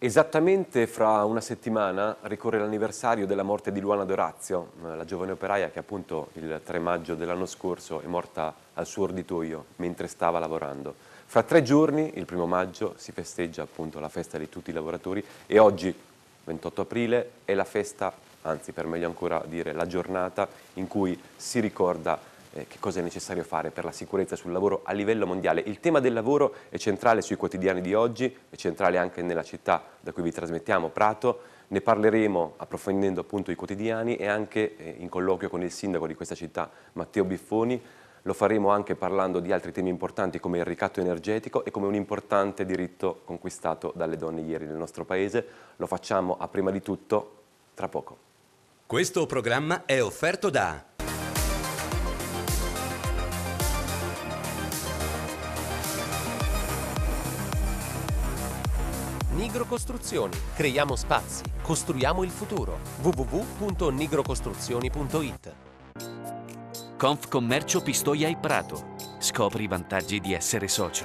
Esattamente fra una settimana ricorre l'anniversario della morte di Luana Dorazio, eh, la giovane operaia che appunto il 3 maggio dell'anno scorso è morta al suo orditoio mentre stava lavorando. Fra tre giorni, il primo maggio, si festeggia appunto la festa di tutti i lavoratori e oggi, 28 aprile, è la festa, anzi per meglio ancora dire la giornata in cui si ricorda eh, che cosa è necessario fare per la sicurezza sul lavoro a livello mondiale. Il tema del lavoro è centrale sui quotidiani di oggi, è centrale anche nella città da cui vi trasmettiamo, Prato, ne parleremo approfondendo appunto i quotidiani e anche eh, in colloquio con il sindaco di questa città, Matteo Biffoni, lo faremo anche parlando di altri temi importanti come il ricatto energetico e come un importante diritto conquistato dalle donne ieri nel nostro paese. Lo facciamo a prima di tutto tra poco. Questo programma è offerto da Nigrocostruzioni. Creiamo spazi, costruiamo il futuro. www.nigrocostruzioni.it Confcommercio Pistoia e Prato. Scopri i vantaggi di essere socio.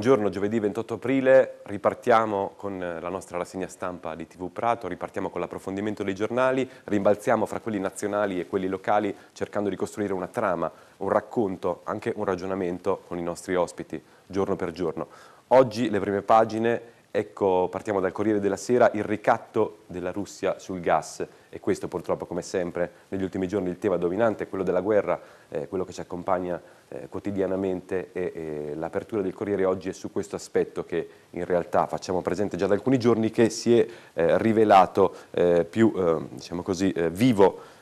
Buongiorno, giovedì 28 aprile ripartiamo con eh, la nostra rassegna stampa di TV Prato, ripartiamo con l'approfondimento dei giornali, rimbalziamo fra quelli nazionali e quelli locali cercando di costruire una trama, un racconto, anche un ragionamento con i nostri ospiti, giorno per giorno. Oggi le prime pagine, ecco partiamo dal Corriere della Sera, il ricatto della Russia sul gas e questo purtroppo come sempre negli ultimi giorni il tema dominante è quello della guerra eh, quello che ci accompagna eh, quotidianamente e, e l'apertura del Corriere oggi è su questo aspetto che in realtà facciamo presente già da alcuni giorni che si è eh, rivelato eh, più eh, diciamo così, vivo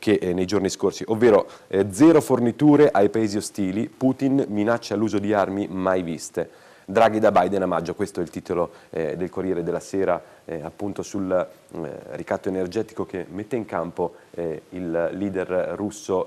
che nei giorni scorsi, ovvero zero forniture ai paesi ostili, Putin minaccia l'uso di armi mai viste. Draghi da Biden a maggio, questo è il titolo eh, del Corriere della Sera eh, appunto sul eh, ricatto energetico che mette in campo il leader russo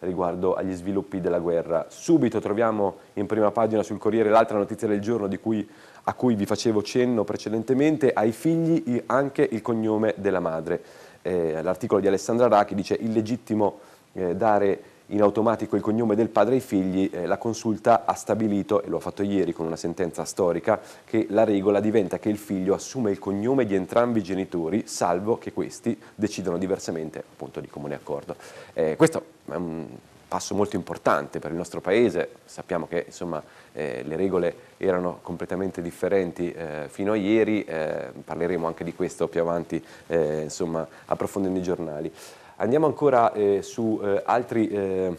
riguardo agli sviluppi della guerra. Subito troviamo in prima pagina sul Corriere l'altra notizia del giorno cui, a cui vi facevo cenno precedentemente, ai figli anche il cognome della madre. Eh, l'articolo di Alessandra Rachi dice illegittimo eh, dare in automatico il cognome del padre ai figli, eh, la consulta ha stabilito, e lo ha fatto ieri con una sentenza storica, che la regola diventa che il figlio assume il cognome di entrambi i genitori, salvo che questi decidano diversamente, appunto di comune accordo. Eh, questo è un passo molto importante per il nostro paese, sappiamo che insomma, eh, le regole erano completamente differenti eh, fino a ieri, eh, parleremo anche di questo più avanti, eh, insomma, approfondendo i giornali. Andiamo ancora eh, su eh, altri eh,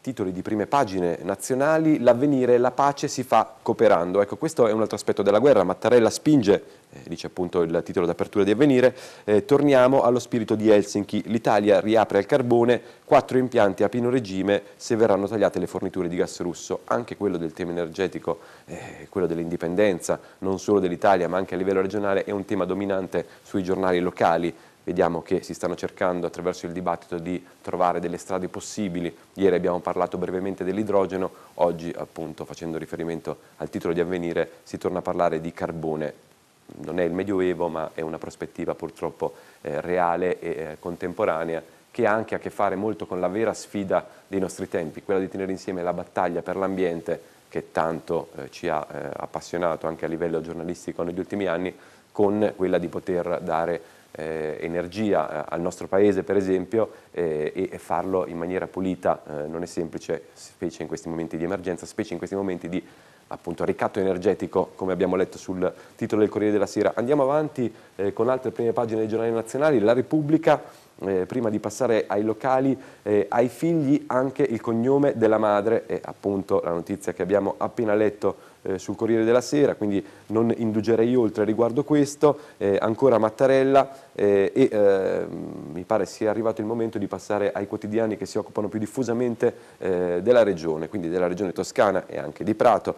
titoli di prime pagine nazionali. L'avvenire e la pace si fa cooperando. Ecco, questo è un altro aspetto della guerra. Mattarella spinge, eh, dice appunto il titolo d'apertura di Avvenire, eh, torniamo allo spirito di Helsinki. L'Italia riapre al carbone, quattro impianti a pieno regime se verranno tagliate le forniture di gas russo. Anche quello del tema energetico, eh, quello dell'indipendenza, non solo dell'Italia ma anche a livello regionale, è un tema dominante sui giornali locali vediamo che si stanno cercando attraverso il dibattito di trovare delle strade possibili. Ieri abbiamo parlato brevemente dell'idrogeno, oggi appunto facendo riferimento al titolo di avvenire si torna a parlare di carbone. Non è il Medioevo ma è una prospettiva purtroppo eh, reale e eh, contemporanea che ha anche a che fare molto con la vera sfida dei nostri tempi, quella di tenere insieme la battaglia per l'ambiente che tanto eh, ci ha eh, appassionato anche a livello giornalistico negli ultimi anni con quella di poter dare eh, energia eh, al nostro paese per esempio eh, e, farlo in maniera pulita eh, non è semplice, specie in questi momenti di emergenza, specie in questi momenti di appunto ricatto energetico come abbiamo letto sul titolo del Corriere della Sera. Andiamo avanti eh, con altre prime pagine dei giornali nazionali, la Repubblica eh, prima di passare ai locali, eh, ai figli anche il cognome della madre e appunto la notizia che abbiamo appena letto eh, sul Corriere della Sera, quindi non indugerei oltre riguardo questo, eh, ancora Mattarella eh, e ehm, mi pare sia arrivato il momento di passare ai quotidiani che si occupano più diffusamente eh, della regione, quindi della regione toscana e anche di Prato.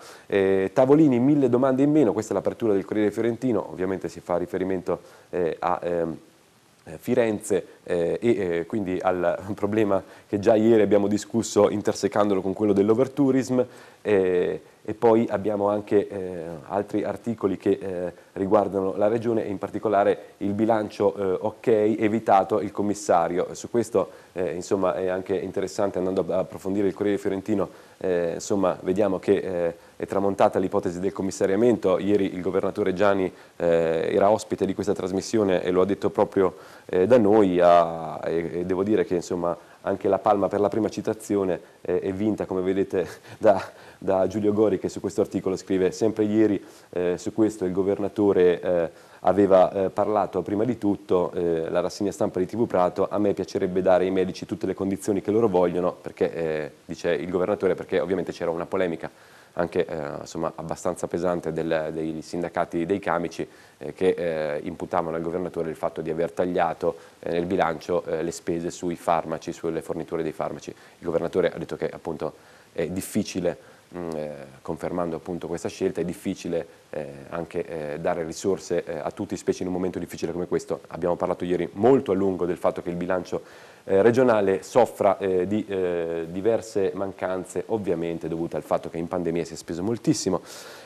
Tavolini, mille domande in meno, questa è l'apertura del Corriere Fiorentino, ovviamente si fa riferimento a... Ehm, eh, Firenze eh, e eh, quindi al problema che già ieri abbiamo discusso intersecandolo con quello dell'overtourism eh, e poi abbiamo anche altri articoli che riguardano la regione e in particolare il bilancio ok evitato il commissario. Su questo insomma, è anche interessante andando ad approfondire il Corriere Fiorentino, insomma, vediamo che è tramontata l'ipotesi del commissariamento, ieri il governatore Gianni eh, era ospite di questa trasmissione e lo ha detto proprio eh, da noi a, e, e, devo dire che insomma, anche la palma per la prima citazione eh, è vinta come vedete da, da, Giulio Gori che su questo articolo scrive sempre ieri eh, su questo il governatore eh, aveva eh, parlato prima di tutto eh, la rassegna stampa di TV Prato, a me piacerebbe dare ai medici tutte le condizioni che loro vogliono, perché, eh, dice il governatore, perché ovviamente c'era una polemica anche eh, insomma, abbastanza pesante del, dei sindacati dei camici eh, che eh, imputavano al governatore il fatto di aver tagliato nel bilancio le spese sui farmaci, sulle forniture dei farmaci. Il governatore ha detto che appunto è difficile mm, eh, confermando appunto questa scelta, è difficile eh, anche eh, dare risorse a tutti, specie in un momento difficile come questo. Abbiamo parlato ieri molto a lungo del fatto che il bilancio eh, regionale soffra eh, di eh, diverse mancanze ovviamente dovute al fatto che in pandemia si è speso moltissimo.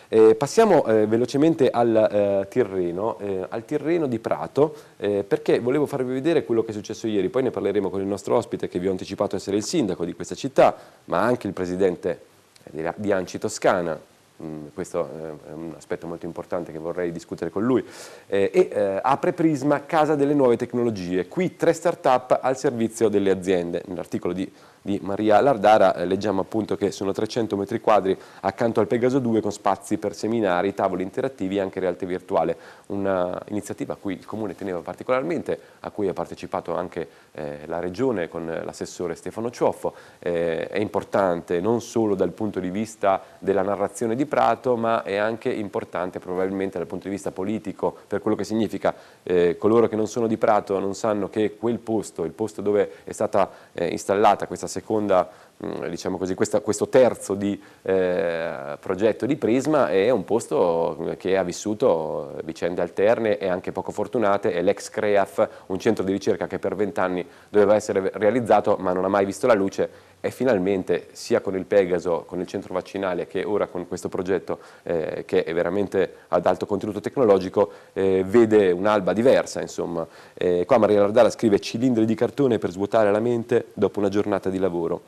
Eh, passiamo eh, velocemente al eh, Tirreno, al Tirreno di Prato, perché volevo farvi vedere quello che è successo ieri, poi ne parleremo con il nostro ospite che vi ho anticipato essere il sindaco di questa città, ma anche il presidente di Anci Toscana, Mm, questo eh, è un aspetto molto importante che vorrei discutere con lui, eh, e eh, apre Prisma Casa delle Nuove Tecnologie, qui tre start-up al servizio delle aziende. Nell'articolo di di Maria Lardara, eh, leggiamo appunto che sono 300 metri quadri accanto al Pegaso 2 con spazi per seminari, tavoli interattivi e anche realtà virtuale, un'iniziativa a cui il Comune teneva particolarmente, a cui ha partecipato anche eh, la Regione con l'assessore Stefano Cioffo, eh, è importante non solo dal punto di vista della narrazione di Prato, ma è anche importante probabilmente dal punto di vista politico, per quello che significa eh, coloro che non sono di Prato non sanno che quel posto, il posto dove è stata eh, installata questa seconda, mm, diciamo così, questa, questo terzo di eh, progetto di Prisma è un posto che ha vissuto vicende alterne e anche poco fortunate, è l'ex CREAF, un centro di ricerca che per vent'anni doveva essere realizzato ma non ha mai visto la luce e finalmente sia con il Pegaso, con il centro vaccinale che ora con questo progetto eh, che è veramente ad alto contenuto tecnologico eh, vede un'alba diversa insomma. Eh, qua Maria Lardala scrive cilindri di cartone per svuotare la mente dopo una giornata di lavoro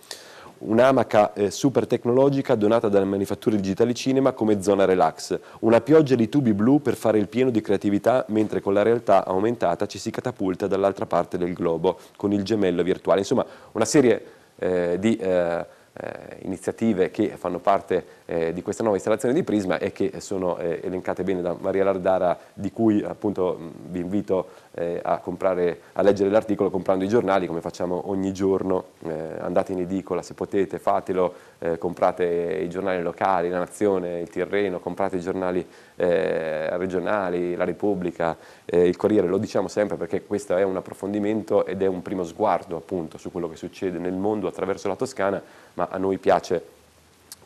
un'amaca eh, super tecnologica donata dalle manifatture digitali cinema come zona relax, una pioggia di tubi blu per fare il pieno di creatività mentre con la realtà aumentata ci si catapulta dall'altra parte del globo con il gemello virtuale. Insomma, una serie eh, di eh, eh, iniziative che fanno parte eh, di questa nuova installazione di Prisma e che sono eh, elencate bene da Maria Lardara di cui appunto mm, vi invito eh, a, comprare, a, leggere l'articolo comprando i giornali come facciamo ogni giorno, eh, andate in edicola se potete, fatelo, eh, comprate i giornali locali, La Nazione, Il Tirreno, comprate i giornali eh, regionali, La Repubblica, Il Corriere, lo diciamo sempre perché questo è un approfondimento ed è un primo sguardo appunto su quello che succede nel mondo attraverso la Toscana, ma a noi piace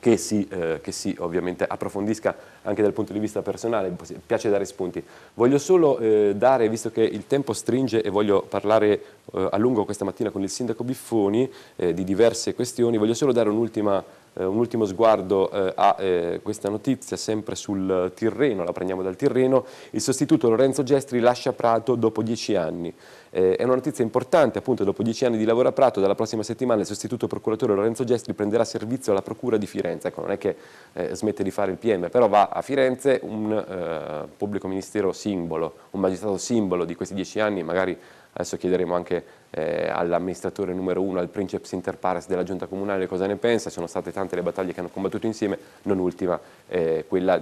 che si, eh, che si, ovviamente approfondisca anche dal punto di vista personale, mi piace dare spunti. Voglio solo eh, dare, visto che il tempo stringe e voglio parlare eh, a lungo questa mattina con il sindaco Biffoni eh, di diverse questioni, voglio solo dare un, eh, un ultimo sguardo eh, a questa notizia sempre sul Tirreno, la prendiamo dal Tirreno, il sostituto Lorenzo Gestri lascia Prato dopo dieci anni. Eh, è una notizia importante, appunto, dopo dieci anni di lavoro a Prato, dalla prossima settimana il sostituto procuratore Lorenzo Gestri prenderà servizio alla Procura di Firenze. Ecco, non è che eh, smette di fare il PM, però va a Firenze un eh, pubblico ministero simbolo, un magistrato simbolo di questi dieci anni, magari adesso chiederemo anche eh, all'amministratore numero uno, al Princeps Inter Pares della Giunta Comunale cosa ne pensa, sono state tante le battaglie che hanno combattuto insieme, non ultima eh, quella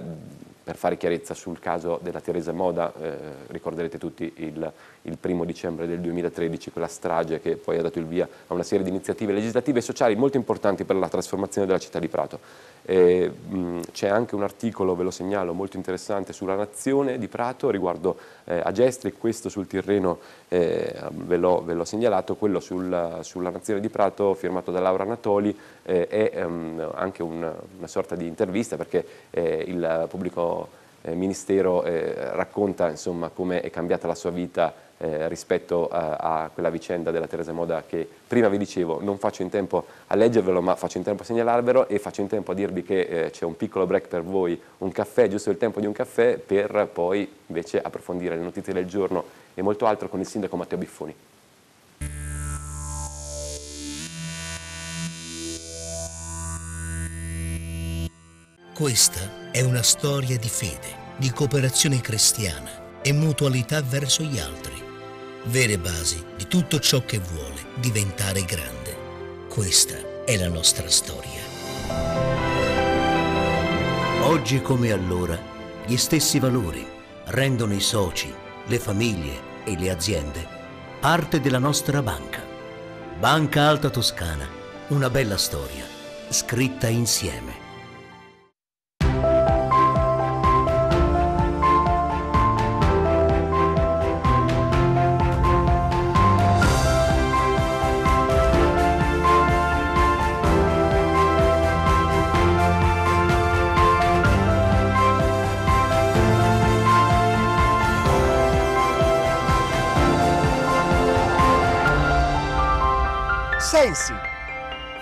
per fare chiarezza sul caso della Teresa Moda, eh, ricorderete tutti il, il, primo dicembre del 2013, quella strage che poi ha dato il via a una serie di iniziative legislative e sociali molto importanti per la trasformazione della città di Prato. C'è anche un articolo, ve lo segnalo, molto interessante sulla nazione di Prato riguardo eh, a Gestri, questo sul Tirreno eh, ve l'ho segnalato, quello sul, sulla nazione di Prato firmato da Laura Natoli è eh, ehm, anche un, una sorta di intervista perché eh, il pubblico eh, ministero eh, racconta insomma, come è cambiata la sua vita eh, rispetto a, a, quella vicenda della Teresa Moda che prima vi dicevo non faccio in tempo a leggervelo ma faccio in tempo a segnalarvelo e faccio in tempo a dirvi che eh, c'è un piccolo break per voi, un caffè, giusto il tempo di un caffè per poi invece approfondire le notizie del giorno e molto altro con il sindaco Matteo Biffoni. Questa è una storia di fede, di cooperazione cristiana e mutualità verso gli altri. Vere basi di tutto ciò che vuole diventare grande. Questa è la nostra storia. Oggi come allora, gli stessi valori rendono i soci, le famiglie e le aziende parte della nostra banca. Banca Alta Toscana, una bella storia, scritta insieme.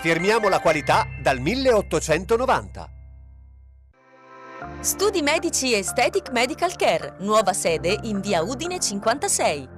Affermiamo la qualità dal 1890. Studi Medici Aesthetic Medical Care, nuova sede in via Udine 56.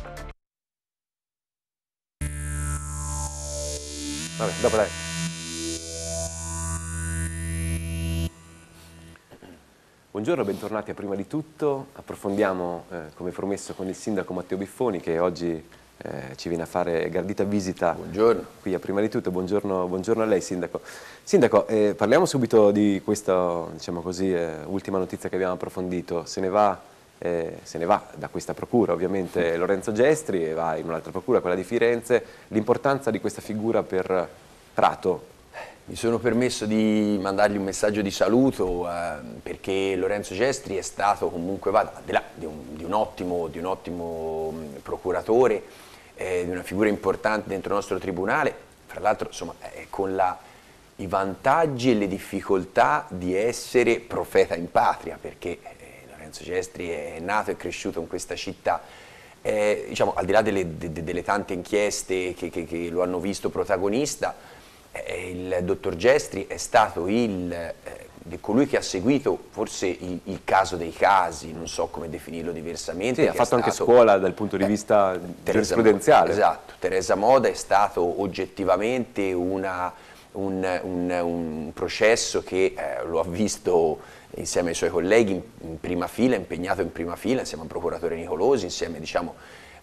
Vabbè, dopo lei. Buongiorno, bentornati a Prima di Tutto. Approfondiamo, eh, come promesso, con il sindaco Matteo Biffoni che oggi eh, ci viene a fare gradita visita buongiorno. qui a Prima di Tutto. Buongiorno, buongiorno a lei, sindaco. Sindaco, eh, parliamo subito di questa, diciamo così, eh, ultima notizia che abbiamo approfondito. Se ne va eh, se ne va da questa procura ovviamente Lorenzo Gestri e va in un'altra procura, quella di Firenze, l'importanza di questa figura per Prato? Mi sono permesso di mandargli un messaggio di saluto eh, perché Lorenzo Gestri è stato comunque, va là, di, un, di, un ottimo, di un, ottimo, mm, procuratore, eh, di una figura importante dentro il nostro tribunale, fra l'altro con la, i vantaggi e le difficoltà di essere profeta in patria perché Lorenzo Cestri è nato e cresciuto in questa città. Eh, diciamo, al di là delle, de, delle tante inchieste che, che, che, lo hanno visto protagonista, eh, il dottor Gestri è stato il, eh, colui che ha seguito forse il, il, caso dei casi, non so come definirlo diversamente. Sì, ha fatto stato, anche scuola dal punto di eh, vista giurisprudenziale. Moda, esatto, Teresa Moda è stato oggettivamente una, un, un, un, processo che eh, lo ha visto insieme ai suoi colleghi in, prima fila, impegnato in prima fila, insieme al procuratore Nicolosi, insieme diciamo,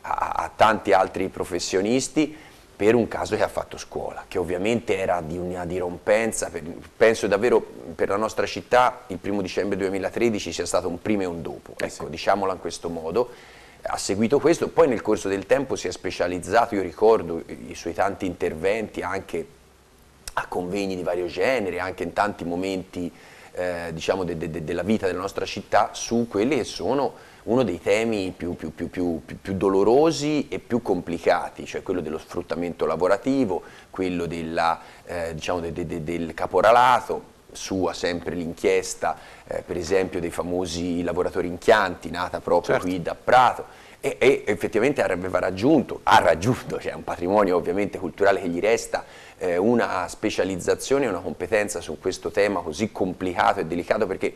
a, a tanti altri professionisti per un caso che ha fatto scuola, che ovviamente era di una dirompenza, per, penso davvero per la nostra città il primo dicembre 2013 sia stato un prima e un dopo, eh ecco, sì. diciamolo in questo modo, ha seguito questo, poi nel corso del tempo si è specializzato, io ricordo i suoi tanti interventi anche a convegni di vario genere, anche in tanti momenti eh, diciamo de, de, de, della vita della nostra città su quelli che sono uno dei temi più, più, più, più, dolorosi e più complicati, cioè quello dello sfruttamento lavorativo, quello della, eh, diciamo del caporalato, sua sempre l'inchiesta, eh, per esempio, dei famosi lavoratori inchianti, nata proprio certo. qui da Prato. E, e, effettivamente aveva raggiunto, ha raggiunto, cioè un patrimonio ovviamente culturale che gli resta, eh, una specializzazione e una competenza su questo tema così complicato e delicato perché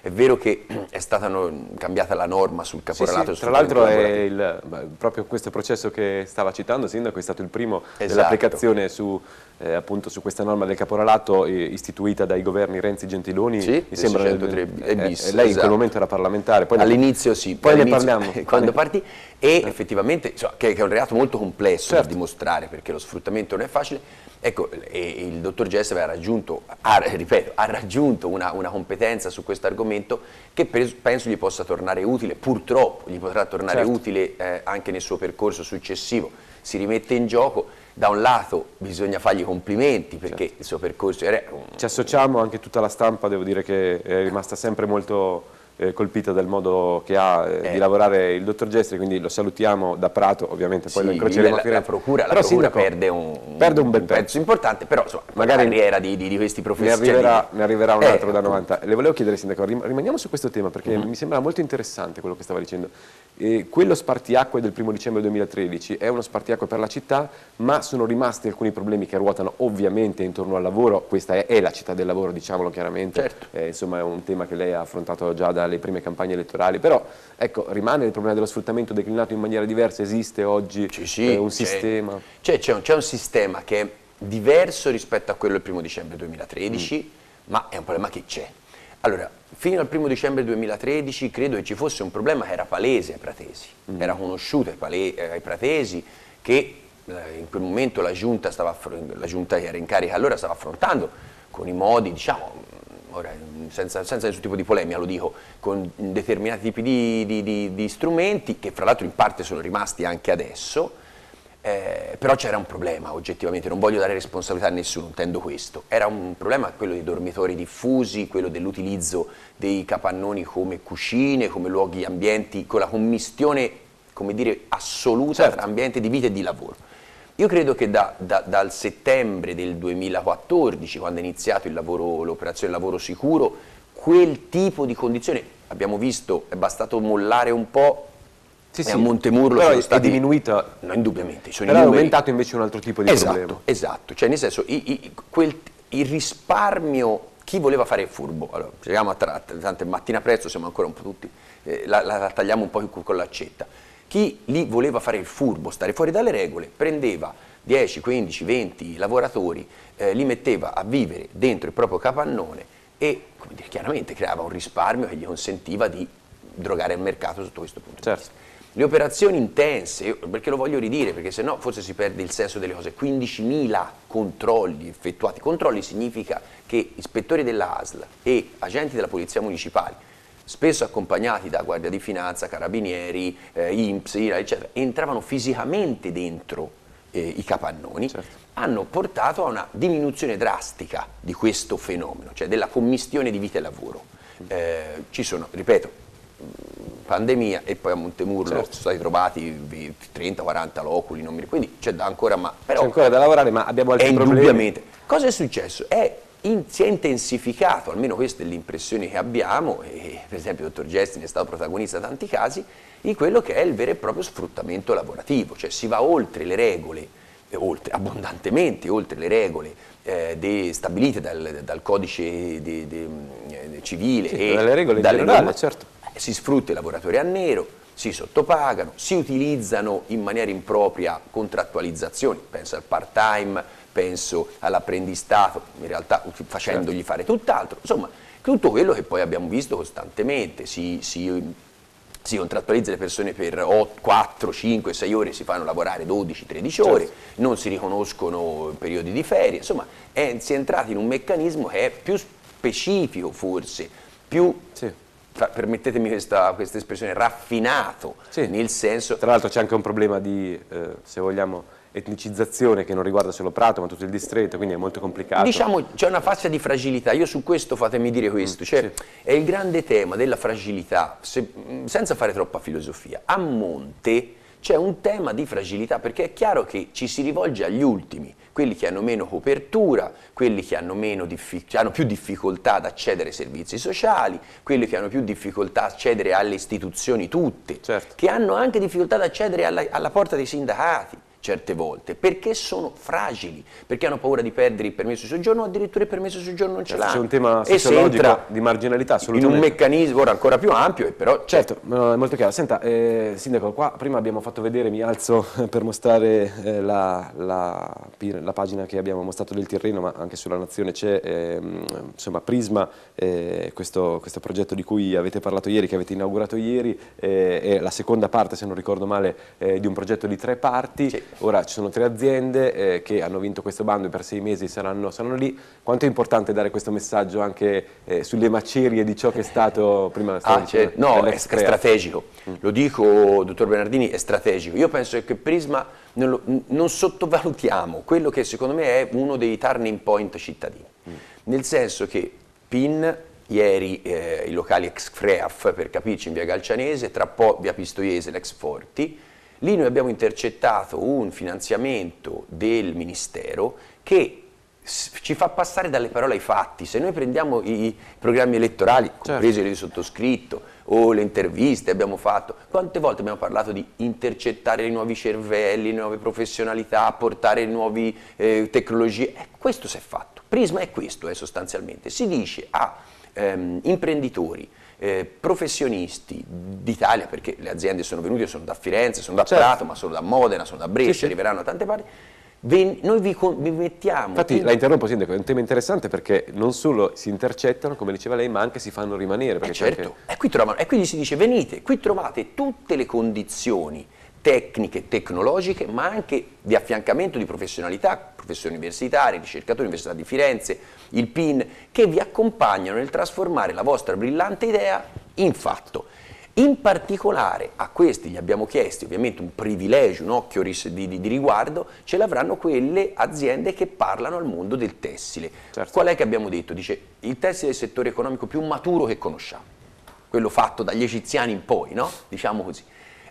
è vero che è stata no, cambiata la norma sul caporalato. Sì, sì. Tra l'altro proprio questo processo che stava citando Sindaco è stato il primo esatto. dell'applicazione su, eh, su, questa norma del caporalato istituita dai governi Renzi Gentiloni. Sì, mi sembra 103 eh, bis. Eh, lei esatto. in quel esatto. momento era parlamentare. All'inizio sì, poi all ne parliamo. Quando partì e eh. effettivamente, cioè, che, che, è un reato molto complesso certo. da dimostrare perché lo sfruttamento non è facile, Ecco, il dottor Gess aveva raggiunto, ha, ripeto, ha raggiunto una, una competenza su questo argomento che penso gli possa tornare utile, purtroppo gli potrà tornare certo. utile eh, anche nel suo percorso successivo. Si rimette in gioco, da un lato bisogna fargli complimenti perché certo. il suo percorso era... Ci associamo anche tutta la stampa, devo dire che è rimasta sempre molto eh, colpita dal modo che ha eh, di eh. lavorare il dottor Gestri, quindi lo salutiamo da Prato, ovviamente poi sì, lo incroceremo la, a Firenze. La procura, però la procura perde un, perde un bel pezzo. pezzo. importante, però insomma, magari la di, di, di, questi professionisti. Ne arriverà, ne arriverà un eh, altro da 90. Le volevo chiedere, Sindaco, rimaniamo su questo tema perché mm -hmm. mi sembra molto interessante quello che stava dicendo. E quello spartiacque del 1 dicembre 2013 è uno spartiacque per la città, ma sono rimasti alcuni problemi che ruotano ovviamente intorno al lavoro, questa è, è la città del lavoro, diciamolo chiaramente, certo. eh, insomma è un tema che lei ha affrontato già dalle prime campagne elettorali, però ecco, rimane il problema dello sfruttamento declinato in maniera diversa, esiste oggi sì, sì, eh, un sistema? C'è un, un, sistema che è diverso rispetto a quello del 1 dicembre 2013, mm. ma è un problema che c'è. Allora, fino al primo dicembre 2013 credo che ci fosse un problema che era palese ai pratesi, mm. era conosciuto ai, eh, ai pratesi che eh, in quel momento la giunta, stava, la giunta, che era in carica allora stava affrontando con i modi, diciamo, mm, ora, mm, senza, senza, nessun tipo di polemica lo dico, con determinati tipi di, di, di, di strumenti che fra l'altro in parte sono rimasti anche adesso, eh, però c'era un problema oggettivamente, non voglio dare responsabilità a nessuno, intendo questo. Era un problema quello dei dormitori diffusi, quello dell'utilizzo dei capannoni come cucine, come luoghi ambienti, con la commistione, come dire, assoluta certo. tra ambiente di vita e di lavoro. Io credo che da, da, dal settembre del 2014, quando è iniziato l'operazione lavoro sicuro, quel tipo di condizione, abbiamo visto, è bastato mollare un po' sì, eh, sì. a Montemurlo però sono stati... è diminuita, no indubbiamente, sono cioè però è aumentato invece un altro tipo di esatto, problema. Esatto, cioè nel senso i, i, quel, il risparmio, chi voleva fare il furbo, allora, siamo a tra, tante, mattina prezzo siamo ancora un po' tutti, eh, la, la, tagliamo un po' con l'accetta, chi lì voleva fare il furbo, stare fuori dalle regole, prendeva 10, 15, 20 lavoratori, eh, li metteva a vivere dentro il proprio capannone e dire, chiaramente creava un risparmio che gli consentiva di drogare il mercato sotto questo punto certo. di vista. Le operazioni intense, perché lo voglio ridire, perché sennò forse si perde il senso delle cose, 15.000 controlli effettuati. Controlli significa che ispettori della dell'ASL e agenti della Polizia Municipale spesso accompagnati da guardia di finanza, carabinieri, eh, INPS, eccetera, entravano fisicamente dentro eh, i capannoni, certo. hanno portato a una diminuzione drastica di questo fenomeno, cioè della commistione di vita e lavoro. Eh, ci sono, ripeto, pandemia e poi a Montemurlo certo. sono stati trovati 30-40 loculi, non mi ricordo, quindi c'è da ancora, ma però c'è ancora da lavorare, ma abbiamo altri problemi. Cosa è successo? È in, si è intensificato, almeno questa è l'impressione che abbiamo, e per esempio il dottor Gestin è stato protagonista in tanti casi, di quello che è il vero e proprio sfruttamento lavorativo, cioè si va oltre le regole, eh, oltre, abbondantemente oltre le regole eh, de, stabilite dal, dal, codice de, de, mm, eh, civile sì, e dalle regole dal generale, certo si sfrutta i lavoratori a nero, si sottopagano, si utilizzano in maniera impropria contrattualizzazioni, penso al part time, penso all'apprendistato, in realtà facendogli certo. fare tutt'altro, insomma tutto quello che poi abbiamo visto costantemente, si, si, si contrattualizza le persone per 8, 4, 5, 6 ore, si fanno lavorare 12, 13 ore, certo. non si riconoscono periodi di ferie, insomma è, si è entrati in un meccanismo che è più specifico forse, più... Sì tra, permettetemi questa, questa, espressione, raffinato, sì. nel senso... Tra l'altro c'è anche un problema di, eh, se vogliamo, etnicizzazione che non riguarda solo Prato ma tutto il distretto, quindi è molto complicato. Diciamo c'è una fascia di fragilità, io su questo fatemi dire questo, mm, cioè, sì. è il grande tema della fragilità, se, senza fare troppa filosofia, a monte c'è un tema di fragilità perché è chiaro che ci si rivolge agli ultimi, quelli che hanno meno copertura, quelli che hanno, diffi hanno più difficoltà ad accedere ai servizi sociali, quelli che hanno più difficoltà ad accedere alle istituzioni tutte, certo. che hanno anche difficoltà ad accedere alla, alla porta dei sindacati certe volte, perché sono fragili, perché hanno paura di perdere il permesso di soggiorno o addirittura il permesso di soggiorno non ce certo, l'hanno. C'è un tema sociologico di marginalità, assolutamente. In un meccanismo ora ancora più ampio, però... Certo, è molto chiaro. Senta, eh, Sindaco, qua prima abbiamo fatto vedere, mi alzo per mostrare eh, la, la, la, pagina che abbiamo mostrato del Tirreno, ma anche sulla Nazione c'è, eh, insomma, Prisma, eh, questo, questo, progetto di cui avete parlato ieri, che avete inaugurato ieri, eh, è la seconda parte, se non ricordo male, eh, di un progetto di tre parti. Sì. Ora ci sono tre aziende eh, che hanno vinto questo bando e per sei mesi saranno, saranno lì. Quanto è importante dare questo messaggio anche eh, sulle macerie di ciò che è stato prima? Ah, dicendo, eh, no, è, è, strategico. Mm. Lo dico, dottor Bernardini, è strategico. Io penso che Prisma non, lo, non sottovalutiamo quello che secondo me è uno dei turning point cittadini. Mm. Nel senso che PIN ieri eh, i locali ex Freaf per capirci in via Galcianese, tra po' via Pistoiese l'ex Forti, Lì noi abbiamo intercettato un finanziamento del Ministero che ci fa passare dalle parole ai fatti. Se noi prendiamo i programmi elettorali, certo. compresi certo. il sottoscritto, o le interviste abbiamo fatto, quante volte abbiamo parlato di intercettare i nuovi cervelli, nuove professionalità, portare nuove eh, tecnologie? Eh, questo si è fatto. Prisma è questo, eh, sostanzialmente. Si dice a ehm, imprenditori, eh, professionisti d'Italia, perché le aziende sono venute, sono da Firenze, sono da certo. Prato, ma sono da Modena, sono da Brescia, sì, sì. arriveranno da tante parti, Ven noi vi, vi, mettiamo. Infatti quindi... la interrompo Sindaco, è un tema interessante perché non solo si intercettano, come diceva lei, ma anche si fanno rimanere. Eh certo, anche... e, qui trovano, e quindi si dice venite, qui trovate tutte le condizioni tecniche, tecnologiche, ma anche di affiancamento di professionalità, professori universitari, ricercatori, Università di Firenze, il PIN, che vi accompagnano nel trasformare la vostra brillante idea in fatto. In particolare a questi gli abbiamo chiesto ovviamente un privilegio, un occhio di, di, di riguardo, ce l'avranno quelle aziende che parlano al mondo del tessile. Certo. Qual è che abbiamo detto? Dice il tessile è il settore economico più maturo che conosciamo, quello fatto dagli egiziani in poi, no? diciamo così.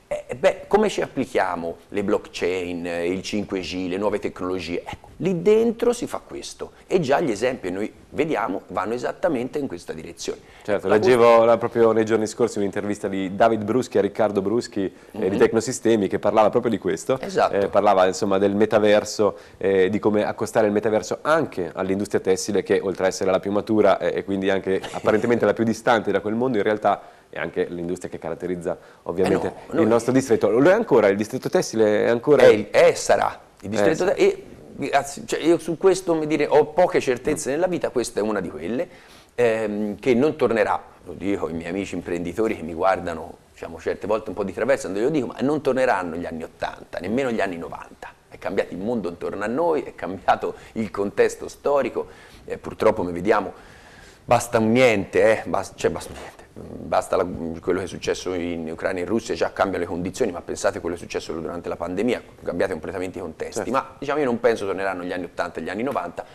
Eh, beh, come ci applichiamo le blockchain, eh, il 5G, le nuove tecnologie? Ecco, lì dentro si fa questo e già gli esempi che noi vediamo vanno esattamente in questa direzione. Certo, la leggevo la, proprio nei giorni scorsi un'intervista di David Bruschi a Riccardo Bruschi mm -hmm. di mhm. Tecnosistemi che parlava proprio di questo, esatto. eh, parlava insomma del metaverso, eh, di come accostare il metaverso anche all'industria tessile che oltre a essere la più matura eh, e quindi anche apparentemente la più distante da quel mondo in realtà è anche l'industria che caratterizza ovviamente eh no, il nostro distretto. Lo è ancora, il distretto tessile è ancora... È, eh, è eh, sarà, il distretto eh, tessile... E, cioè io su questo dire, ho poche certezze nella vita, questa è una di quelle, ehm, che non tornerà, lo dico ai miei amici imprenditori che mi guardano diciamo, certe volte un po' di traverso, io dico, ma non torneranno gli anni 80, nemmeno gli anni 90. È cambiato il mondo intorno a noi, è cambiato il contesto storico, eh, purtroppo mi vediamo, basta un niente, eh, basta, cioè basta un niente, basta la, quello che è successo in Ucraina e in Russia, già cambiano le condizioni, ma pensate a quello che è successo durante la pandemia, cambiate completamente i contesti, certo. ma diciamo io non penso torneranno gli anni 80 e gli anni 90,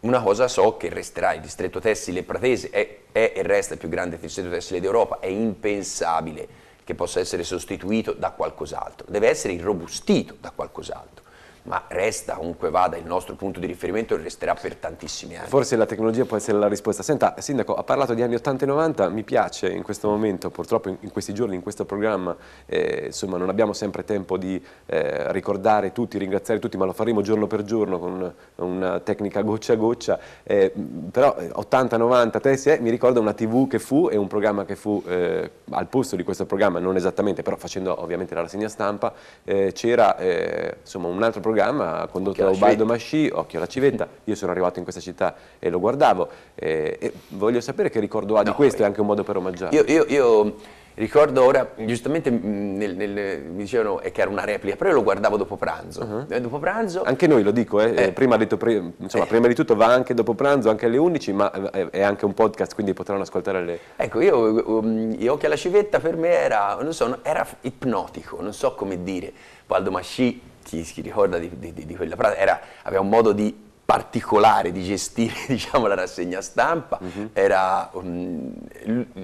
una cosa so che resterà, il distretto tessile pratese è, è e resta il più grande distretto tessile d'Europa, è impensabile che possa essere sostituito da qualcos'altro, deve essere irrobustito da qualcos'altro ma resta comunque vada il nostro punto di riferimento e resterà per tantissimi anni. Forse la tecnologia può essere la risposta. Senta, Sindaco, ha parlato di anni 80 e 90, mi piace in questo momento, purtroppo in questi giorni, in questo programma, eh, insomma non abbiamo sempre tempo di eh, ricordare tutti, ringraziare tutti, ma lo faremo giorno per giorno con una tecnica goccia a goccia, eh, però 80-90, eh, te è, mi ricorda una tv che fu e un programma che fu eh, al posto di questo programma, non esattamente, però facendo ovviamente la rassegna stampa, eh, c'era insomma un altro programma programma condotto da Ubaldo Masci, Occhio alla civetta, io sono arrivato in questa città e lo guardavo eh, e voglio sapere che ricordo ha no, di questo, è eh, anche un modo per omaggiare. Io, io, io ricordo ora, giustamente mm, nel, nel, mi dicevano eh, che era una replica, però io lo guardavo dopo pranzo. Uh -huh. Eh, dopo pranzo anche noi lo dico, eh, eh, prima, detto, pre, insomma, prima, di tutto va anche dopo pranzo, anche alle 11, ma è anche un podcast, quindi potranno ascoltare le... Ecco, io, um, Occhio alla civetta per me era, so, era ipnotico, non so come dire, Baldo Masci chi si ricorda di, di, di quella pratica, era, aveva un modo di particolare di gestire diciamo, la rassegna stampa, uh-huh. era um,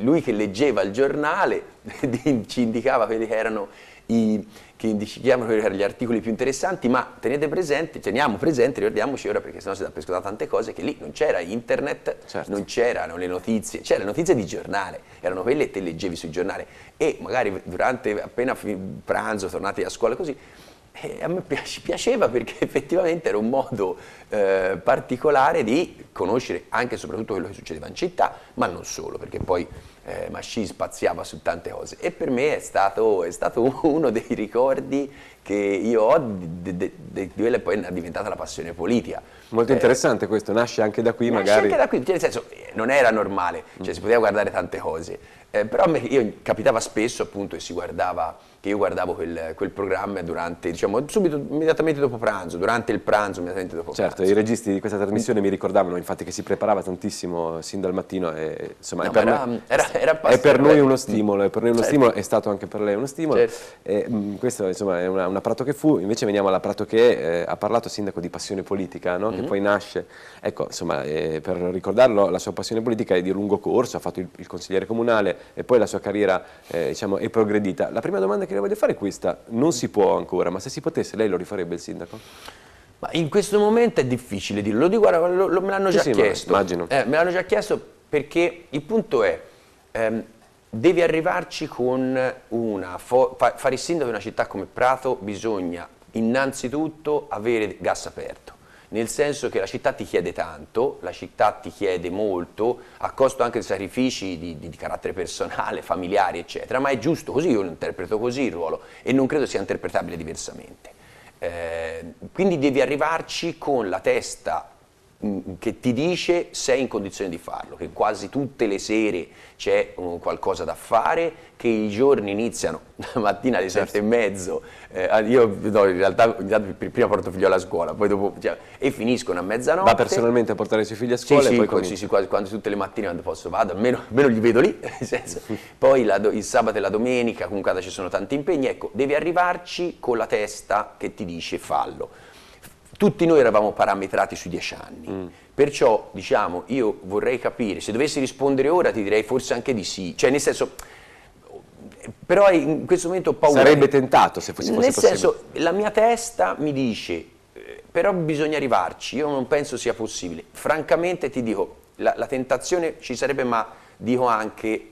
lui che leggeva il giornale, ci indicava quelli che erano i, che indicavano gli articoli più interessanti, ma tenete presente, teniamo presente, ricordiamoci ora perché sennò si dà per scontato tante cose, che lì non c'era internet, certo. non c'erano le notizie, c'erano le notizie di giornale, erano quelle che te leggevi sul giornale e magari durante appena pranzo, tornati a scuola così, e eh, a me piaceva perché effettivamente era un modo eh, particolare di conoscere anche e soprattutto quello che succedeva in città, ma non solo, perché poi eh, Masci spaziava su tante cose. E per me è stato, è stato uno dei ricordi che io ho di, quella che poi è diventata la passione politica. Molto eh, interessante questo, nasce anche da qui nasce magari. Nasce anche da qui, cioè, nel senso eh, non era normale, cioè mm. si poteva guardare tante cose, eh, però me, io, capitava spesso appunto che si guardava che io guardavo quel, quel programma durante, diciamo, subito, immediatamente dopo pranzo, durante il pranzo, immediatamente dopo certo, pranzo. i registi di questa trasmissione mi ricordavano infatti che si preparava tantissimo sin dal mattino e insomma no, è, per era, noi, era, era è, per noi, uno stimolo, è per noi uno certo. stimolo, è stato anche per lei uno stimolo. Certo. E, mh, mm, questo insomma è una, una, Prato che fu, invece veniamo alla Prato che eh, ha parlato sindaco di passione politica, no? mm -hmm. che mhm. poi nasce, ecco insomma eh, per ricordarlo la sua passione politica è di lungo corso, ha fatto il, il consigliere comunale e poi la sua carriera eh, diciamo, è progredita. La prima domanda che perché voglio fare questa, non si può ancora, ma se si potesse lei lo rifarebbe il sindaco? Ma in questo momento è difficile dirlo, lo dico, guarda, lo, lo, me l'hanno già sì, chiesto. Ma, immagino. Eh, me l'hanno già chiesto perché il punto è, ehm, devi arrivarci con una, fare il sindaco di una città come Prato bisogna innanzitutto avere gas aperto nel senso che la città ti chiede tanto, la città ti chiede molto, a costo anche di sacrifici di, di, di carattere personale, familiare, eccetera, ma è giusto così, io lo interpreto così il ruolo e non credo sia interpretabile diversamente. Eh, quindi devi arrivarci con la testa Mm, che ti dice sei in condizione di farlo, che quasi tutte le sere c'è mm, qualcosa da fare, che i giorni iniziano la mattina alle sette e certo. mezzo, eh, ah, io no, in realtà intanto, prima porto figlio alla scuola, poi dopo, cioè, e finiscono a mezzanotte. Va personalmente a portare i suoi figli a scuola sì, e sì, poi Sì, sì, quasi, quando, tutte le mattine quando posso vado, almeno, almeno li vedo lì, senso, poi la, il sabato e la domenica, comunque ci sono tanti impegni, ecco, devi arrivarci con la testa che ti dice fallo tutti noi eravamo parametrati sui dieci anni, mm. perciò diciamo io vorrei capire, se dovessi rispondere ora ti direi forse anche di sì, cioè nel senso, però in questo momento ho paura. Sarebbe tentato se fosse, nel possibile. Nel senso, la mia testa mi dice, eh, però bisogna arrivarci, io non penso sia possibile, francamente ti dico, la, la tentazione ci sarebbe ma dico anche,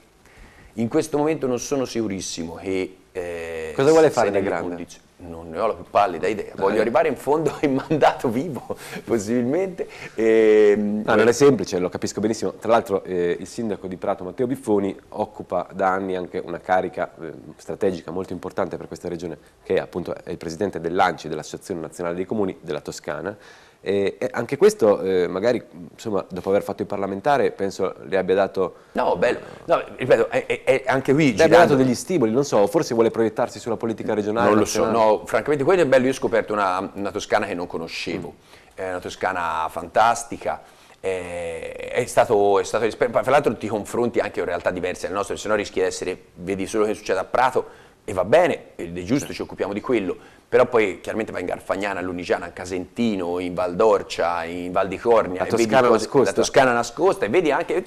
in questo momento non sono sicurissimo che... Eh, Cosa vuole fare da grande? Condizioni non ne ho la più pallida idea, eh. voglio ah, arrivare in fondo in mandato vivo, possibilmente. E... Ehm, no, non è eh, semplice, lo capisco benissimo. Tra l'altro eh, il sindaco di Prato, Matteo Biffoni, occupa da anni anche una carica eh, strategica molto importante per questa regione, che è appunto è il presidente dell'ANCI, dell'Associazione Nazionale dei Comuni della Toscana, e anche questo, eh, magari, insomma, dopo aver fatto il parlamentare, penso le abbia dato... No, bello, no, ripeto, è, è anche qui... Le girando... abbia dato degli stimoli, non so, forse vuole proiettarsi sulla politica regionale? Non lo so, no, francamente quello è bello, io ho scoperto una, una Toscana che non conoscevo, mm. è una Toscana fantastica, è, è stato, è stato, fra l'altro ti confronti anche con realtà diverse dal nostro, se no rischi di essere, vedi solo che succede a Prato, e va bene, ed è giusto, ci occupiamo di quello, però poi chiaramente va in Garfagnana, Lunigiana, Casentino, in Val d'Orcia, in Val di Cornia, la Toscana, cose, nascosta. La Toscana nascosta e vedi anche,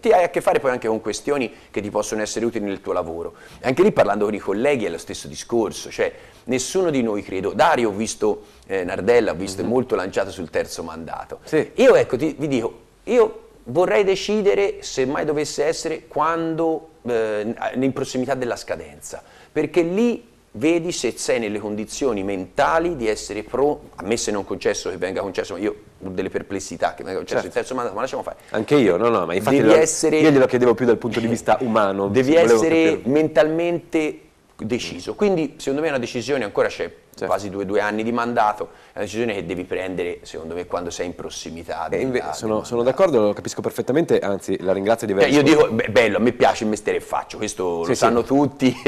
ti hai a che fare poi anche con questioni che ti possono essere utili nel tuo lavoro. Anche lì parlando con i colleghi è lo stesso discorso, cioè nessuno di noi credo, Dario ho visto eh, Nardella, ho visto mm-hmm. molto lanciato sul terzo mandato, sì. io ecco ti, vi dico, io vorrei decidere se mai dovesse essere quando, eh, in prossimità della scadenza, perché lì vedi se sei nelle condizioni mentali di essere pronto, a me se non concesso che venga concesso, ma io ho delle perplessità che venga concesso certo. il terzo mandato, ma lasciamo fare. Anche io, no, no, ma infatti devi lo, essere, io glielo chiedevo più dal punto di vista umano. Devi essere capire. mentalmente deciso. Quindi secondo me è una decisione, ancora c'è certo. quasi due, due, anni di mandato, è una decisione che devi prendere secondo me quando sei in prossimità. Del, inve- sono, sono d'accordo, lo capisco perfettamente, anzi la ringrazio di aver eh, Io dico, beh, bello, a me piace il mestiere che faccio, questo sì, lo sì. sanno tutti,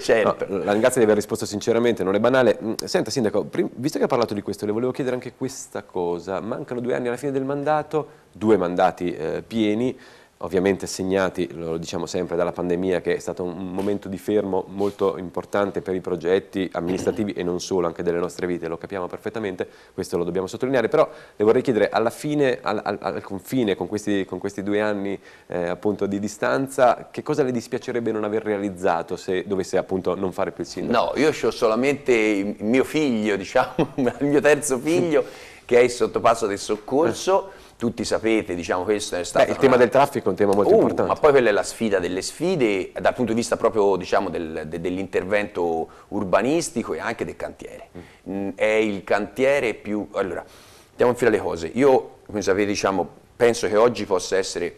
certo. No, la ringrazio di aver risposto sinceramente, non è banale. Mm, senta Sindaco, prim- visto che ha parlato di questo, le volevo chiedere anche questa cosa, mancano due anni alla fine del mandato, due mandati eh, pieni, ovviamente segnati, lo diciamo sempre, dalla pandemia che è stato un momento di fermo molto importante per i progetti amministrativi e non solo, anche delle nostre vite, lo capiamo perfettamente, questo lo dobbiamo sottolineare, però le vorrei chiedere alla fine, al, al, al confine con questi, con questi, due anni eh, appunto di distanza, che cosa le dispiacerebbe non aver realizzato se dovesse appunto non fare più il sindaco? No, io ho solamente il mio figlio, diciamo, il mio terzo figlio che è il sottopasso del soccorso, tutti sapete, diciamo, questo è stato... il tema una... del traffico è un tema molto uh, importante. Ma poi quella è la sfida delle sfide dal punto di vista proprio diciamo, del, de, dell'intervento urbanistico e anche del cantiere. Mm. mm è il cantiere più... Allora, andiamo in fila le cose. Io, come sapete, diciamo, penso che oggi possa essere...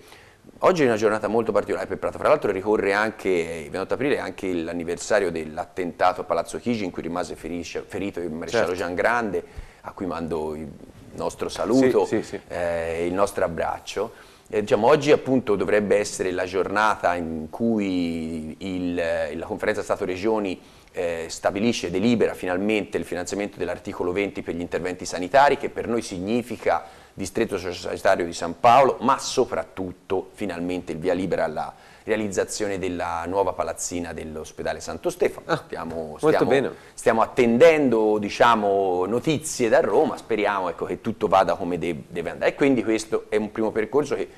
Oggi è una giornata molto particolare per Prato, fra l'altro ricorre anche, il 28 aprile, anche l'anniversario dell'attentato a Palazzo Chigi in cui rimase ferisce, ferito il maresciallo certo. Gian Grande, a cui mando i nostro saluto, sì, sì, eh, il nostro abbraccio. Eh, diciamo, oggi appunto dovrebbe essere la giornata in cui il, eh, la conferenza Stato-Regioni eh, stabilisce e delibera finalmente il finanziamento dell'articolo 20 per gli interventi sanitari che per noi significa distretto sociosanitario di San Paolo ma soprattutto finalmente il via libera alla realizzazione della nuova palazzina dell'ospedale Santo Stefano. Ah, stiamo, stiamo, stiamo, attendendo diciamo, notizie da Roma, speriamo ecco, che tutto vada come de deve andare. E quindi questo è un primo percorso che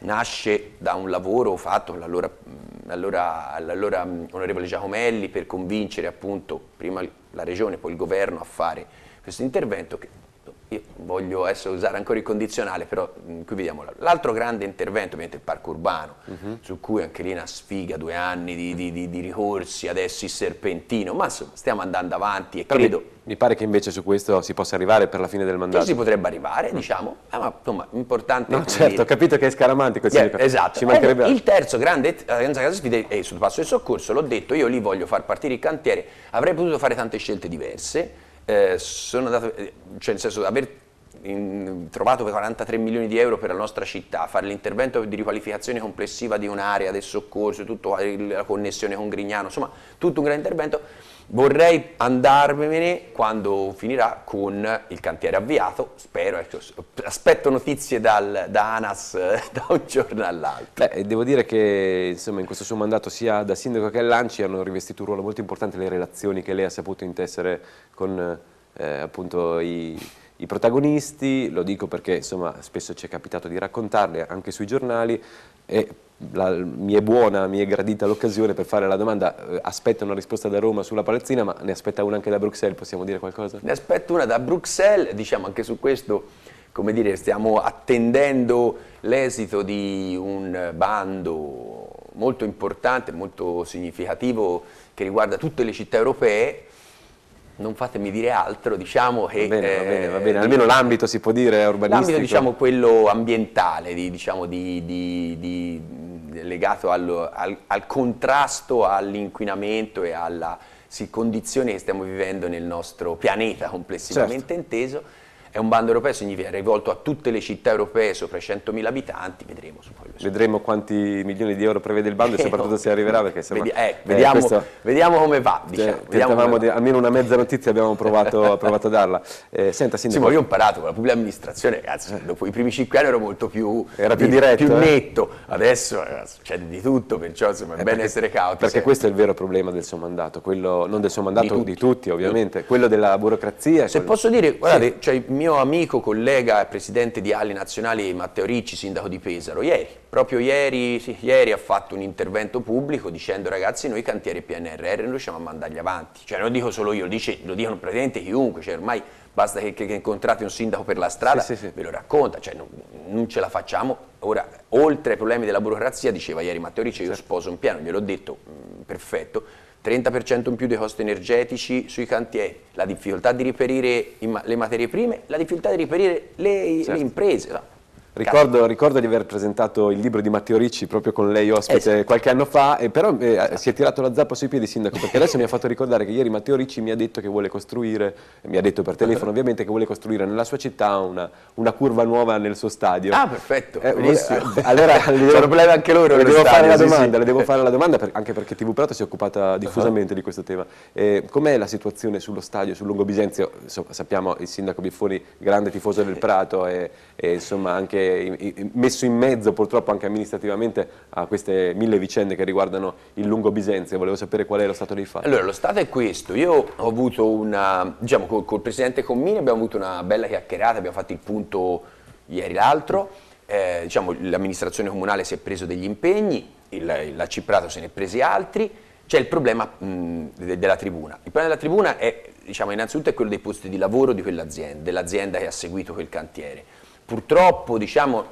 nasce da un lavoro fatto con onorevole Giacomelli per convincere appunto prima la regione poi il governo a fare questo intervento che io voglio adesso usare ancora il condizionale, però mh, mm, qui vediamo l'altro grande intervento, ovviamente il parco urbano, uh mhm. -huh. su cui anche lì una sfiga, due anni di, di, di, di, ricorsi, adesso il serpentino, ma insomma stiamo andando avanti e però credo... Mi, mi, pare che invece su questo si possa arrivare per la fine del mandato. Si potrebbe arrivare, diciamo, eh, ma insomma, importante... No, certo, dire. ho capito che è scaramantico, yeah, esatto. ci mancherebbe... Eh, il terzo grande, la eh, casa sfida è sul passo del soccorso, l'ho detto, io lì voglio far partire il cantiere, avrei potuto fare tante scelte diverse, eh, sono andato, eh, cioè nel senso, aver in, trovato 43 milioni di euro per la nostra città, fare l'intervento di riqualificazione complessiva di un'area del soccorso, tutta la connessione con Grignano, insomma tutto un grande intervento. Vorrei andarmene quando finirà con il cantiere avviato, spero, ecco, aspetto notizie dal, da ANAS da un giorno all'altro. Beh, devo dire che insomma, in questo suo mandato sia da sindaco che all'Anci hanno rivestito un ruolo molto importante le relazioni che lei ha saputo intessere con eh, appunto i i protagonisti, lo dico perché insomma, spesso ci è capitato di raccontarle anche sui giornali, e la, mi è buona, mi è gradita l'occasione per fare la domanda, eh, aspetta una risposta da Roma sulla palazzina ma ne aspetta una anche da Bruxelles, possiamo dire qualcosa? Ne aspetto una da Bruxelles, diciamo anche su questo come dire, stiamo attendendo l'esito di un bando molto importante, molto significativo che riguarda tutte le città europee non fatemi dire altro, diciamo che... Va bene, va eh, bene, va bene. almeno diciamo l'ambito si può dire urbanistico. L'ambito diciamo quello ambientale, di, diciamo di, di, legato al, al, al contrasto all'inquinamento e alla condizione che stiamo vivendo nel nostro pianeta complessivamente certo. inteso è un bando europeo, significa rivolto a tutte le città europee sopra i 100.000 abitanti, vedremo. Vedremo quanti milioni di euro prevede il bando eh, e soprattutto no. Oh. se arriverà perché sembra, Vedi, eh, eh, vediamo, questo, vediamo, come va. Cioè, diciamo, cioè, vediamo come va. almeno una mezza notizia abbiamo provato, provato a darla. Eh, senta, sindaco. Sì, io ho imparato con la pubblica amministrazione, ragazzi, eh. dopo i primi cinque anni ero molto più, Era più, di, diretto, più netto, adesso ragazzi, c'è di tutto, perciò insomma, è bene perché, essere cauti. Perché se... questo è il vero problema del suo mandato, quello, non del suo mandato di tutti, di tutti ovviamente, quello della burocrazia. Se quello... posso dire, guardate, sì. cioè, mio amico, collega e presidente di Alli Nazionali Matteo Ricci, sindaco di Pesaro, ieri, proprio ieri, ieri, ha fatto un intervento pubblico dicendo ragazzi noi cantieri PNRR non riusciamo a mandarli avanti, cioè non lo dico solo io, lo, dice, lo dicono praticamente chiunque, cioè, ormai basta che, che, che, incontrate un sindaco per la strada, sì, sì, sì. ve lo racconta, cioè, non, non, ce la facciamo, ora oltre ai problemi della burocrazia diceva ieri Matteo Ricci io certo. sposo un piano, gliel'ho detto, mh, mm, perfetto, 30% in più dei costi energetici sui cantieri, la difficoltà di reperire le materie prime, la difficoltà di reperire le, certo. le imprese. Ricordo, ricordo, di aver presentato il libro di Matteo Ricci proprio con lei ospite esatto. qualche anno fa, e però eh, si è tirato la zappa sui piedi sindaco perché adesso mi ha fatto ricordare che ieri Matteo Ricci mi ha detto che vuole costruire, mi ha detto per telefono ovviamente, che vuole costruire nella sua città una, una curva nuova nel suo stadio. Ah perfetto, eh, benissimo. Eh, allora devo, problemi anche loro le devo, stadio, sì, domanda, sì. le devo fare la domanda, per, anche perché TV Prato si è occupata uh-huh. diffusamente uh -huh. di questo tema. Eh, Com'è la situazione sullo stadio, sul Lungo Bisenzio? So, sappiamo il sindaco Biffoni, grande tifoso del eh. Prato e, e insomma anche anche messo in mezzo purtroppo anche amministrativamente a queste mille vicende che riguardano il lungo Bisenzio, volevo sapere qual è lo stato dei fatti. Allora lo stato è questo, io ho avuto una, diciamo col, col Presidente Commini abbiamo avuto una bella chiacchierata, abbiamo fatto il punto ieri l'altro, eh, diciamo, l'amministrazione comunale si è preso degli impegni, il, la Ciprato se ne è presi altri, c'è il problema mh, de, della tribuna. Il problema della tribuna è diciamo, innanzitutto quello dei posti di lavoro dell'azienda, che ha seguito quel cantiere. Purtroppo diciamo,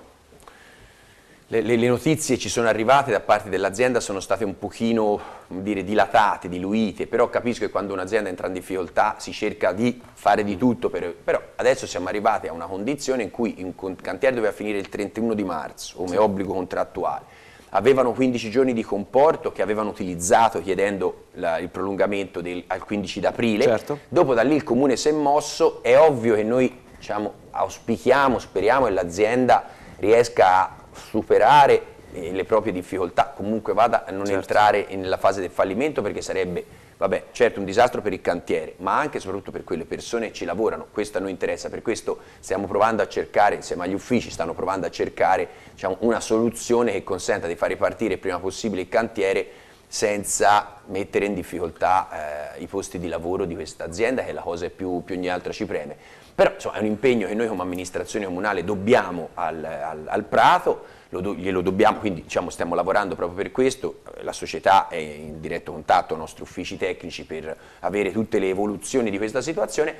le, le, le, notizie ci sono arrivate da parte dell'azienda sono state un pochino dire, dilatate, diluite, però capisco che quando un'azienda entra in difficoltà si cerca di fare di tutto, per, però adesso siamo arrivati a una condizione in cui un cantiere doveva finire il 31 di marzo come sì. obbligo contrattuale, avevano 15 giorni di comporto che avevano utilizzato chiedendo la, il prolungamento del, al 15 d'aprile, certo. dopo da lì il comune si è mosso, è ovvio che noi diciamo, auspichiamo, speriamo che l'azienda riesca a superare eh, le proprie difficoltà, comunque vada a non certo. entrare nella fase del fallimento perché sarebbe, vabbè, certo un disastro per il cantiere, ma anche e soprattutto per quelle persone che ci lavorano, questo a noi interessa, per questo stiamo provando a cercare, insieme agli uffici stanno provando a cercare diciamo, una soluzione che consenta di far ripartire il prima possibile il cantiere senza mettere in difficoltà eh, i posti di lavoro di questa azienda che è la cosa più, più ogni altra ci preme. Però insomma, è un impegno che noi come amministrazione comunale dobbiamo al, al, al Prato, do, glielo dobbiamo, quindi diciamo, stiamo lavorando proprio per questo, eh, la società è in diretto contatto, con i nostri uffici tecnici per avere tutte le evoluzioni di questa situazione,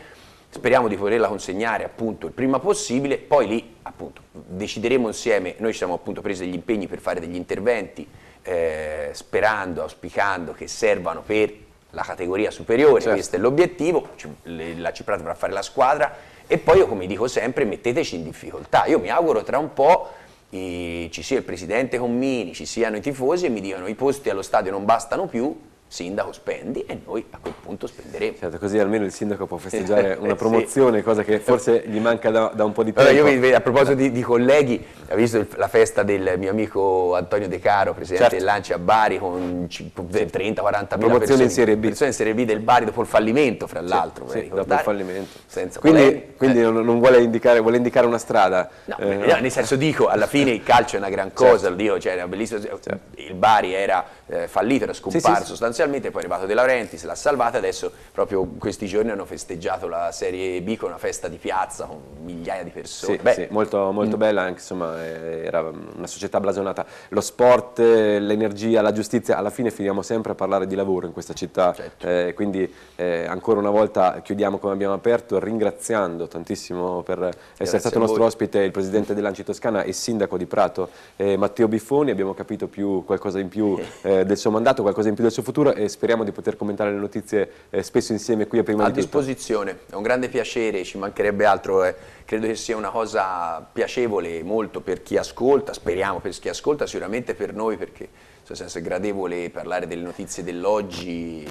speriamo di poterla consegnare appunto il prima possibile, poi lì appunto decideremo insieme, noi ci siamo appunto presi degli impegni per fare degli interventi, eh, sperando, auspicando che servano per la categoria superiore, certo. questo è l'obiettivo, la Ciprata dovrà fare la squadra e poi come dico sempre metteteci in difficoltà, io mi auguro tra un po' ci sia il presidente Commini, ci siano i tifosi e mi dicano i posti allo stadio non bastano più, sindaco spendi e noi a quel punto spenderemo. Certo, così almeno il sindaco può festeggiare eh, una promozione, sì. cosa che forse gli manca da, da un po' di tempo. Allora io, a proposito di, di colleghi, ho visto la festa del mio amico Antonio De Caro, presidente certo. Lancia a Bari, con 30-40 mila persone in, serie B. persone in Serie B del Bari dopo il fallimento, fra l'altro. Sì, sì dopo il fallimento. Senza quindi quindi eh. non vuole indicare, vuole indicare una strada. No, eh, no. nel senso dico, alla fine il calcio è una gran certo. cosa, certo. Dio, cioè, una certo. il Bari era eh, fallito, era scomparso sì, sì, sostanzialmente, poi è arrivato De Laurentiis, l'ha salvata e adesso proprio questi giorni hanno festeggiato la Serie B con una festa di piazza con migliaia di persone. Sì, Beh, sì molto, molto mm. bella, anche, insomma eh, era una società blasonata. Lo sport, eh, l'energia, la giustizia, alla fine finiamo sempre a parlare di lavoro in questa città, certo. eh, quindi eh, ancora una volta chiudiamo come abbiamo aperto ringraziando tantissimo per Grazie essere stato nostro ospite il Presidente dell'Anci Toscana e Sindaco di Prato eh, Matteo Biffoni, abbiamo capito più, qualcosa in più. Eh, Eh, del suo mandato, qualcosa in più del suo futuro e speriamo di poter commentare le notizie eh, spesso insieme qui a Prima a di A disposizione, è un grande piacere, ci mancherebbe altro, eh. credo che sia una cosa piacevole molto per chi ascolta, speriamo per chi ascolta, sicuramente per noi perché nel senso è gradevole parlare delle notizie dell'oggi,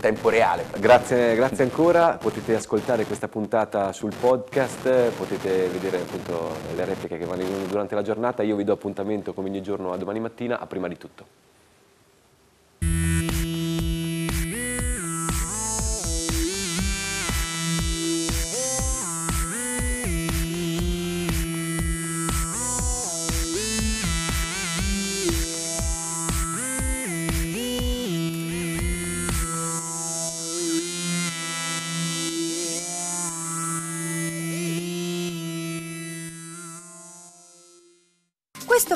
tempo reale. Grazie, grazie, ancora, potete ascoltare questa puntata sul podcast, potete vedere appunto le repliche che vanno in durante la giornata, io vi do appuntamento come ogni giorno a domani mattina, a prima di tutto.